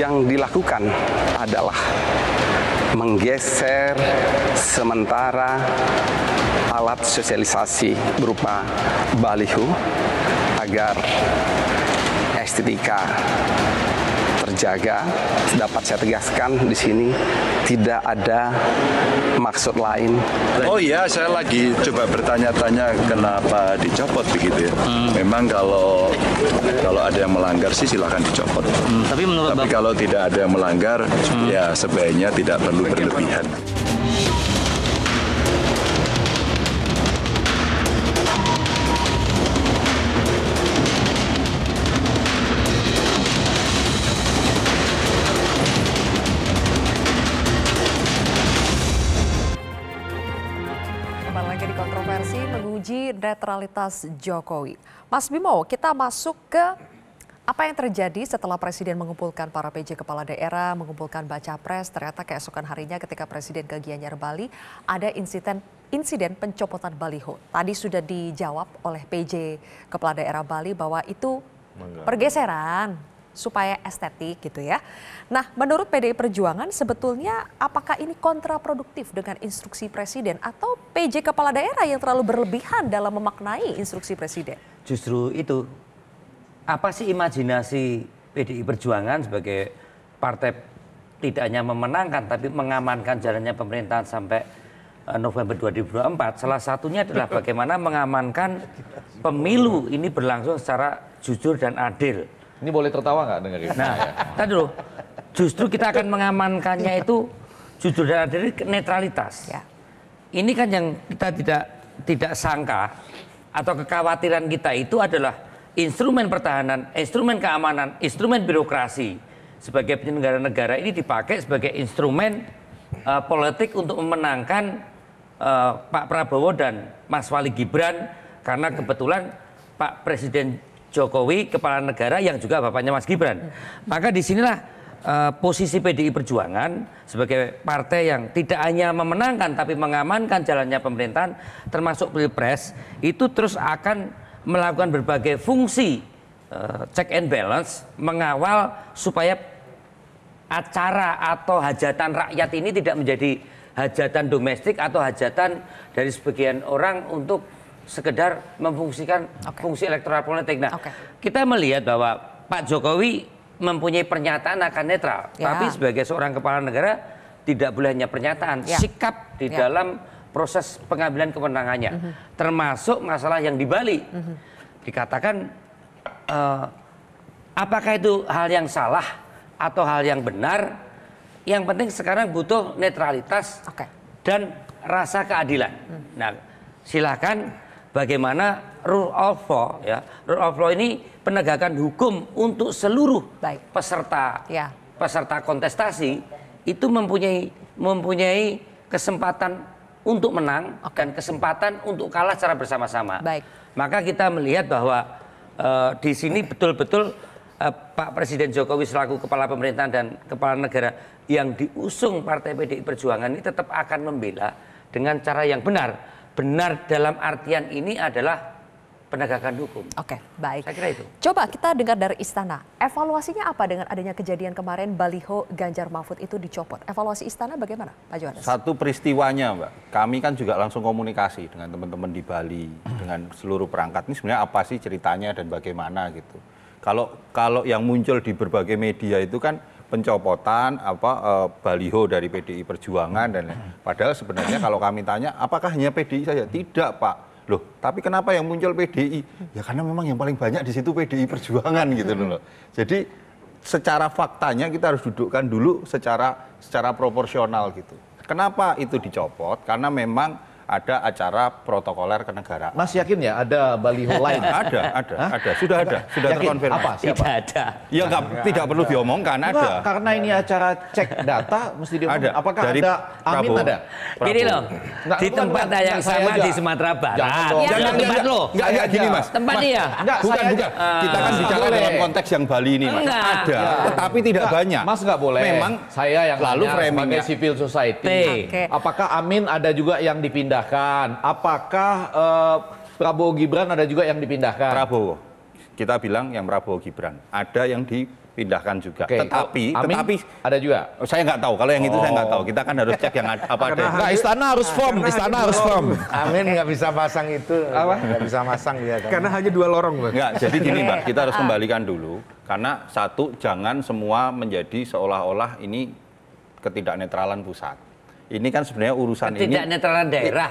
yang dilakukan adalah menggeser sementara alat sosialisasi berupa baliho agar estetika terjaga. Dapat saya tegaskan di sini tidak ada maksud lain. Oh iya, saya lagi coba bertanya-tanya kenapa dicopot begitu ya. Hmm. Memang kalau kalau ada yang melanggar sih silahkan dicopot. Hmm, tapi menurut Tapi Bapak... kalau tidak ada yang melanggar, hmm. ya sebaiknya tidak perlu berlebihan. netralitas Jokowi. Mas Bimo, kita masuk ke apa yang terjadi setelah Presiden mengumpulkan para PJ Kepala Daerah, mengumpulkan Baca Pres, ternyata keesokan harinya ketika Presiden ke Gianyar Bali, ada insiden insiden pencopotan Baliho. Tadi sudah dijawab oleh PJ Kepala Daerah Bali bahwa itu pergeseran supaya estetik gitu ya. Nah, menurut PDI Perjuangan sebetulnya apakah ini kontraproduktif dengan instruksi presiden atau PJ kepala daerah yang terlalu berlebihan dalam memaknai instruksi presiden? Justru itu apa sih imajinasi PDI Perjuangan sebagai partai tidak hanya memenangkan tapi mengamankan jalannya pemerintahan sampai eh, November 2024 salah satunya adalah bagaimana mengamankan pemilu ini berlangsung secara jujur dan adil ini boleh tertawa nggak dengerin? Nah, nah ya. tadi dulu. Justru kita akan mengamankannya itu jujur dan adil netralitas. Ya. Ini kan yang kita tidak tidak sangka atau kekhawatiran kita itu adalah instrumen pertahanan, instrumen keamanan, instrumen birokrasi sebagai penyelenggara negara ini dipakai sebagai instrumen uh, politik untuk memenangkan uh, Pak Prabowo dan Mas Wali Gibran karena kebetulan Pak Presiden Jokowi kepala negara yang juga bapaknya Mas Gibran. Maka disinilah uh, posisi PDI Perjuangan sebagai partai yang tidak hanya memenangkan tapi mengamankan jalannya pemerintahan termasuk pilpres itu terus akan melakukan berbagai fungsi uh, check and balance mengawal supaya acara atau hajatan rakyat ini tidak menjadi hajatan domestik atau hajatan dari sebagian orang untuk sekedar memfungsikan okay. fungsi elektoral politik. Nah, okay. kita melihat bahwa Pak Jokowi mempunyai pernyataan akan netral, ya. tapi sebagai seorang kepala negara tidak boleh hanya pernyataan, ya. sikap di ya. dalam proses pengambilan kemenangannya, mm -hmm. termasuk masalah yang di Bali. Mm -hmm. Dikatakan, uh, apakah itu hal yang salah atau hal yang benar? Yang penting sekarang butuh netralitas okay. dan rasa keadilan. Mm. Nah, silakan bagaimana rule of law ya. Rule of law ini penegakan hukum untuk seluruh Baik. peserta ya. peserta kontestasi itu mempunyai mempunyai kesempatan untuk menang okay. dan kesempatan untuk kalah secara bersama-sama. Maka kita melihat bahwa uh, di sini betul-betul uh, Pak Presiden Jokowi selaku kepala pemerintahan dan kepala negara yang diusung Partai PDI Perjuangan ini tetap akan membela dengan cara yang benar benar dalam artian ini adalah penegakan hukum. Oke, baik. Saya kira itu. Coba kita dengar dari Istana. Evaluasinya apa dengan adanya kejadian kemarin Baliho Ganjar Mahfud itu dicopot? Evaluasi Istana bagaimana, Pak Johannes? Satu peristiwanya, Mbak. Kami kan juga langsung komunikasi dengan teman-teman di Bali, dengan seluruh perangkat. Ini sebenarnya apa sih ceritanya dan bagaimana gitu. Kalau kalau yang muncul di berbagai media itu kan pencopotan apa eh, baliho dari PDI Perjuangan dan padahal sebenarnya kalau kami tanya apakah hanya PDI saja? Tidak, Pak. Loh, tapi kenapa yang muncul PDI? Ya karena memang yang paling banyak di situ PDI Perjuangan gitu loh. Jadi secara faktanya kita harus dudukkan dulu secara secara proporsional gitu. Kenapa itu dicopot? Karena memang ada acara protokoler kenegaraan. Mas yakin ya ada baliho lain? ada, ada, Hah? ada. Sudah ada, sudah yakin? terkonfirmasi. Apa? Siapa? Tidak ada. Ya enggak, nah, tidak ada. perlu diomongkan, ada. karena ini acara cek data mesti diomongkan. Ada. Apakah Dari ada Amin Prabowo. ada? Prabowo. Gini loh, enggak, di tempat enggak, yang enggak, sama di Sumatera Barat. Jangan, jangan, jangan tempat lo. Enggak, enggak gini Mas. Tempat dia. Enggak, bukan, bukan. Kita kan ah, bicara dalam konteks yang Bali ini Mas. Ada, ya. tetapi tidak banyak. Mas enggak boleh. Memang saya yang lalu framing sebagai civil society. Apakah Amin ada juga yang dipindah dipindahkan. Apakah uh, Prabowo Gibran ada juga yang dipindahkan? Prabowo. Kita bilang yang Prabowo Gibran. Ada yang dipindahkan juga. Okay. Tetapi, oh, tetapi ada juga. Saya nggak tahu. Kalau yang itu saya nggak oh. tahu. Kita kan harus cek yang apa ada. Nah, istana harus nah, form. istana harus form. Amin nggak bisa pasang itu. Apa? Nggak bisa pasang ya. Kan. Karena hanya dua lorong, Bang. Nggak. Jadi gini, Mbak. Kita harus ah. kembalikan dulu. Karena satu, jangan semua menjadi seolah-olah ini ketidaknetralan pusat ini kan sebenarnya urusan Ketidak ini tidak netralan daerah.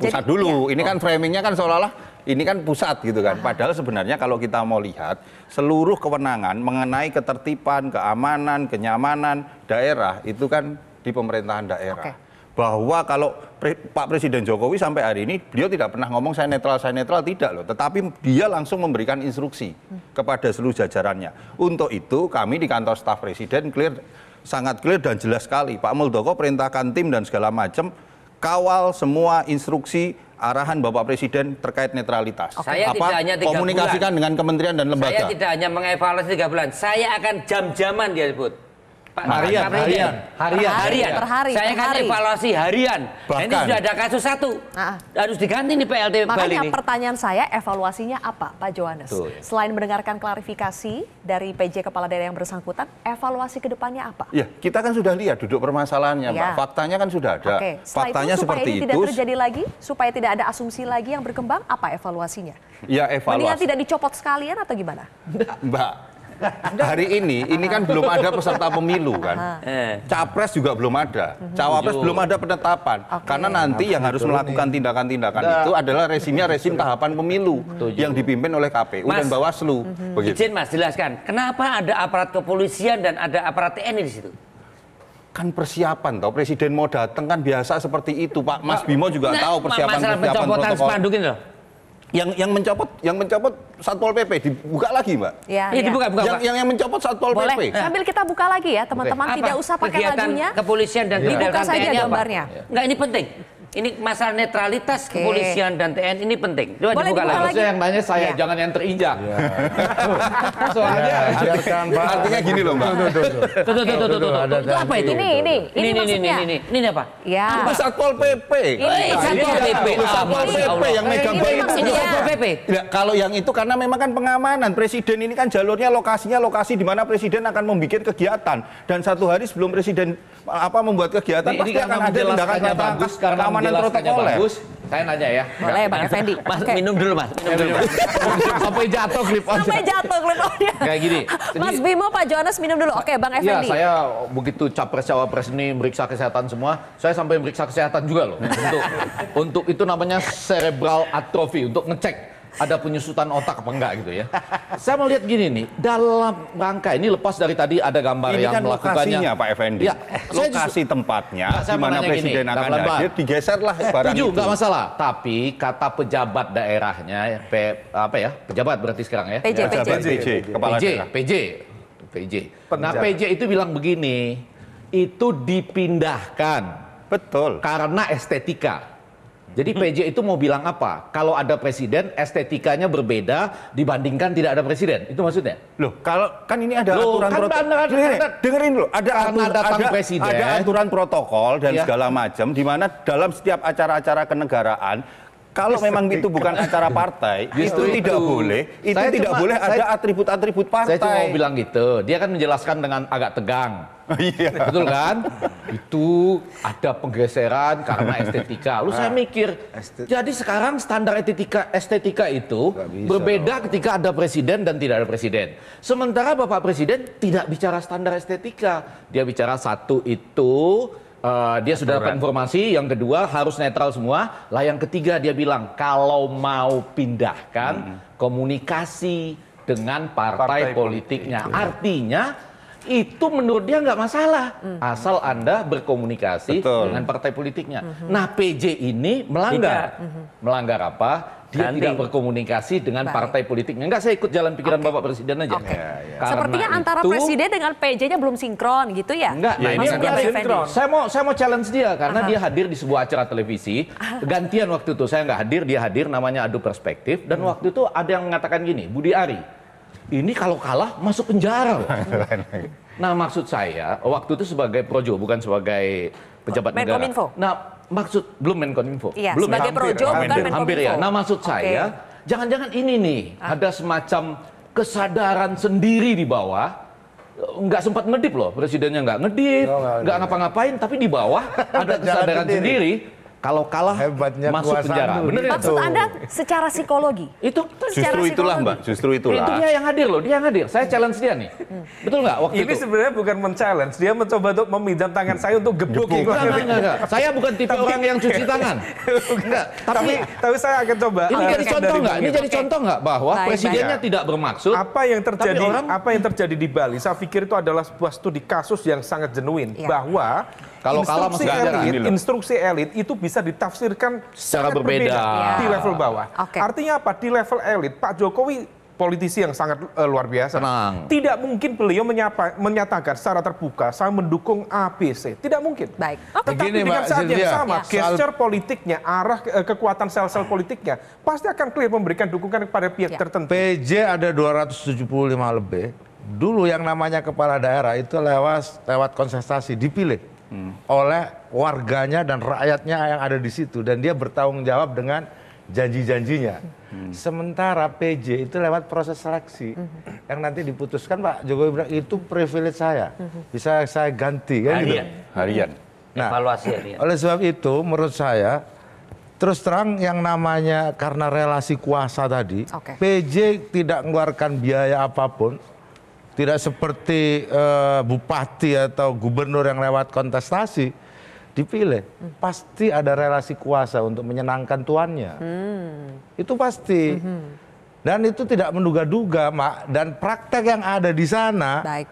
Pusat Jadi, dulu. Iya. Ini kan oh. framingnya kan seolah-olah ini kan pusat gitu kan. Aha. Padahal sebenarnya kalau kita mau lihat seluruh kewenangan mengenai ketertiban, keamanan, kenyamanan daerah itu kan di pemerintahan daerah. Okay. Bahwa kalau Pre Pak Presiden Jokowi sampai hari ini beliau tidak pernah ngomong saya netral, saya netral tidak loh. Tetapi dia langsung memberikan instruksi hmm. kepada seluruh jajarannya. Untuk itu kami di kantor staf presiden clear sangat clear dan jelas sekali. Pak Muldoko perintahkan tim dan segala macam kawal semua instruksi arahan Bapak Presiden terkait netralitas. Saya Apa, tidak hanya komunikasikan bulan. dengan kementerian dan lembaga. Saya tidak hanya mengevaluasi tiga bulan. Saya akan jam-jaman dia sebut Pak nah, harian, harian, harian, harian, per hari, saya kan hari. evaluasi harian. Nah, Bahkan. Ini sudah ada kasus satu, nah. harus diganti nih PLT Makanya ini. pertanyaan saya evaluasinya apa, Pak Johannes? Tuh. Selain mendengarkan klarifikasi dari PJ Kepala Daerah yang bersangkutan, evaluasi kedepannya apa? Ya, kita kan sudah lihat duduk permasalahannya, ya. Pak. Faktanya kan sudah ada. Oke. Setelah Faktanya itu, supaya seperti ini itu. Tidak terjadi lagi, supaya tidak ada asumsi lagi yang berkembang, apa evaluasinya? Ya evaluasi. Mendingan tidak dicopot sekalian atau gimana? Mbak, hari ini ini kan belum ada peserta pemilu kan. Ah. Eh. Capres juga belum ada, mhm. cawapres belum ada penetapan. Okay. Karena nanti yang harus melakukan tindakan-tindakan itu adalah resimnya resim tahapan pemilu yang dipimpin oleh KPU mas, dan Bawaslu. Mhm. Begitu. Izin Mas jelaskan, kenapa ada aparat kepolisian dan ada aparat TNI di situ? kan persiapan tau? presiden mau datang kan biasa seperti itu Pak Mas Bimo juga nah, tahu persiapan persiapan protokol yang yang mencopot yang mencopot satpol pp dibuka lagi mbak ya, ya. dibuka buka, yang, yang yang mencopot satpol Boleh. pp iya. sambil kita buka lagi ya teman-teman tidak usah pakai lagunya kepolisian dan dibuka saja gambarnya ya. nggak ini penting ini masalah netralitas okay. kepolisian dan TNI ini penting. Coba Boleh dibuka, dibuka lagi. Harusnya yang nanya saya, ya. jangan yang terinjak. Ya. Soalnya ya, Artinya gini loh, Mbak. Tuh, tuh, tuh. Tuh, tuh, tuh, tuh, tuh, tuh. apa itu? Ini, ini. Ini, ini, ini, ini, ini. Ini apa? Ya. Ini Satpol PP. Ini Satpol PP. Satpol PP yang megang bayi. Ini iya. Satpol PP. Kalau yang itu karena memang kan pengamanan. Presiden ini kan jalurnya lokasinya lokasi di mana presiden akan membuat kegiatan. Dan satu hari sebelum presiden apa membuat kegiatan ini, pasti ini akan ada tindakan karena keamanan protokol bagus, saya nanya ya. Boleh Pak Effendi. Mas okay. minum dulu Mas, minum dulu. Sampai jatuh klip on. Sampai jatuh klip on. Kayak gini. Mas Bimo, Pak Jonas minum dulu. Oke, okay, Bang iya, Effendi. Iya saya begitu capres cawapres ini meriksa kesehatan semua, saya sampai meriksa kesehatan juga loh. Untuk untuk itu namanya cerebral atrophy untuk ngecek ada penyusutan otak apa enggak gitu ya. Saya melihat gini nih, dalam rangka ini lepas dari tadi ada gambar ini yang kan melakukannya. Lokasinya Pak Effendi. Ya, lokasi justru, tempatnya di mana presiden gini, akan hadir digeserlah eh, barang tujuh, itu. enggak masalah. Tapi kata pejabat daerahnya P, apa ya? Pejabat berarti sekarang ya. PJ, ya, PJ. PJ, PJ, kepala PJ, PJ. PJ. Nah, PJ itu bilang begini, itu dipindahkan. Betul. Karena estetika. Jadi PJ itu mau bilang apa? Kalau ada presiden, estetikanya berbeda dibandingkan tidak ada presiden. Itu maksudnya? Loh, kalau kan ini ada Loh, aturan kan protokol. Ada, ada, ada, dengerin dulu, ada karena atur, datang ada, ada aturan protokol dan iya. segala macam di mana dalam setiap acara-acara kenegaraan kalau memang itu bukan acara partai, itu, itu tidak boleh. Itu saya tidak cuma, boleh saya, ada atribut-atribut partai. Saya cuma mau bilang gitu. Dia kan menjelaskan dengan agak tegang. Oh, iya. Betul kan? Itu ada penggeseran karena estetika. Lalu saya mikir, jadi sekarang standar estetika estetika itu bisa, berbeda oh. ketika ada presiden dan tidak ada presiden. Sementara Bapak Presiden tidak bicara standar estetika. Dia bicara satu itu Uh, dia sudah dapat informasi. Yang kedua harus netral semua. Lah yang ketiga dia bilang kalau mau pindahkan hmm. komunikasi dengan partai, partai politiknya. Iya. Artinya itu menurut dia nggak masalah mm. asal anda berkomunikasi Betul. dengan partai politiknya. Mm -hmm. Nah PJ ini melanggar, mm -hmm. melanggar apa? Dia Ganti. tidak berkomunikasi dengan Baik. partai politiknya. Enggak, saya ikut jalan pikiran okay. Bapak Presiden aja. Okay. Ya, ya. Sepertinya Sepertinya antara Presiden dengan PJ-nya belum sinkron gitu ya? Enggak, ya, ini enggak sinkron. Saya mau saya mau challenge dia karena Aha. dia hadir di sebuah acara televisi. Gantian waktu itu saya nggak hadir, dia hadir namanya adu perspektif dan hmm. waktu itu ada yang mengatakan gini, Budi Ari ini kalau kalah masuk penjara. Iya. nah maksud saya waktu itu sebagai projo bukan sebagai pejabat Menko negara. Info. Nah maksud belum Menkominfo. Iya, belum ya? sebagai hampir, projo hampir, bukan Menkominfo. Hampir ya. Nah maksud saya jangan-jangan ini nih ah. ada semacam kesadaran sendiri di bawah nggak sempat ngedip loh presidennya nggak ngedip oh, nggak ngapa-ngapain tapi di bawah ada kesadaran sendiri kalau kalah Hebatnya masuk penjara. Sandu. Bener ya? Maksud itu. Anda secara psikologi? Itu secara justru psikologi. itulah Mbak, justru itulah. Itu dia yang hadir loh, dia yang hadir. Saya challenge dia nih. Hmm. Betul nggak waktu Ini itu? sebenarnya bukan men-challenge, dia mencoba untuk meminjam tangan saya untuk gebuk. Enggak, gitu. enggak, enggak, Saya bukan tipe tapi, orang yang cuci tangan. enggak, tapi, tapi tapi saya akan coba. Ini jadi eh, contoh nggak? Ini jadi contoh nggak bahwa baik, presidennya baik. tidak bermaksud. Apa yang terjadi? Orang... Apa yang terjadi di Bali? Saya pikir itu adalah sebuah studi kasus yang sangat genuin ya. bahwa kalau kalah instruksi elit, instruksi elit itu bisa ditafsirkan secara berbeda, di ya. level bawah. Okay. Artinya apa? Di level elit Pak Jokowi politisi yang sangat uh, luar biasa. Tenang. Tidak mungkin beliau menyapa, menyatakan secara terbuka saya mendukung ABC. Tidak mungkin. Baik. Tetapi Begini, dengan saat yang sama, ya. gesture politiknya, arah uh, kekuatan sel-sel politiknya pasti akan clear memberikan dukungan kepada pihak ya. tertentu. PJ ada 275 lebih. Dulu yang namanya kepala daerah itu lewat lewat konsentrasi dipilih hmm. oleh warganya dan rakyatnya yang ada di situ dan dia bertanggung jawab dengan janji-janjinya. Hmm. Sementara PJ itu lewat proses seleksi hmm. yang nanti diputuskan Pak Jokowi bilang itu privilege saya. Hmm. Bisa saya ganti kan gitu. harian. gitu. Harian. Nah, evaluasi harian. Oleh sebab itu menurut saya terus terang yang namanya karena relasi kuasa tadi, okay. PJ tidak mengeluarkan biaya apapun tidak seperti uh, bupati atau gubernur yang lewat kontestasi dipilih, hmm. pasti ada relasi kuasa untuk menyenangkan tuannya. Hmm. Itu pasti. Hmm. Dan itu tidak menduga-duga, Mak. Dan praktek yang ada di sana Baik.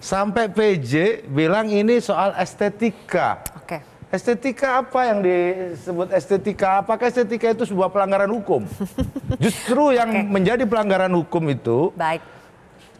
sampai PJ bilang ini soal estetika. Okay. Estetika apa yang disebut estetika? Apakah estetika itu sebuah pelanggaran hukum? Justru yang okay. menjadi pelanggaran hukum itu Baik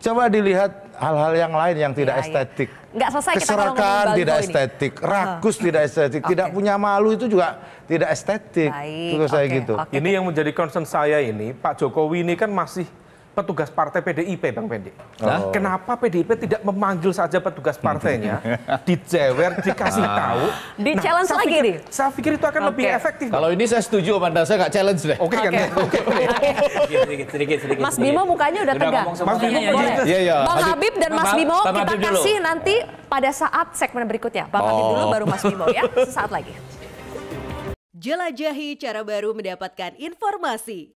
Coba dilihat hal-hal yang lain yang tidak ya, estetik. Nggak selesai Keserakan kita tidak estetik, ini. rakus oh. tidak estetik, okay. tidak punya malu itu juga tidak estetik. Baik, okay, saya gitu. Okay. Ini yang menjadi concern saya ini, Pak Jokowi ini kan masih petugas partai PDIP Bang Pendi. Oh. Kenapa PDIP tidak memanggil saja petugas partainya, dicewer, dikasih ah. tahu. Di nah, challenge lagi pikir, nih. Saya pikir itu akan okay. lebih efektif. Kalau ini saya setuju sama saya nggak challenge deh. Oke okay, okay. kan? Oke. Mas Bimo mukanya udah tegang. Mas Bimo ya, ya. Ya, ya. Bang Habib dan Mas Bimo Bang, kita Habib kasih dulu. nanti pada saat segmen berikutnya. Bang oh. Habib dulu oh. baru Mas Bimo ya. Sesaat lagi. Jelajahi cara baru mendapatkan informasi.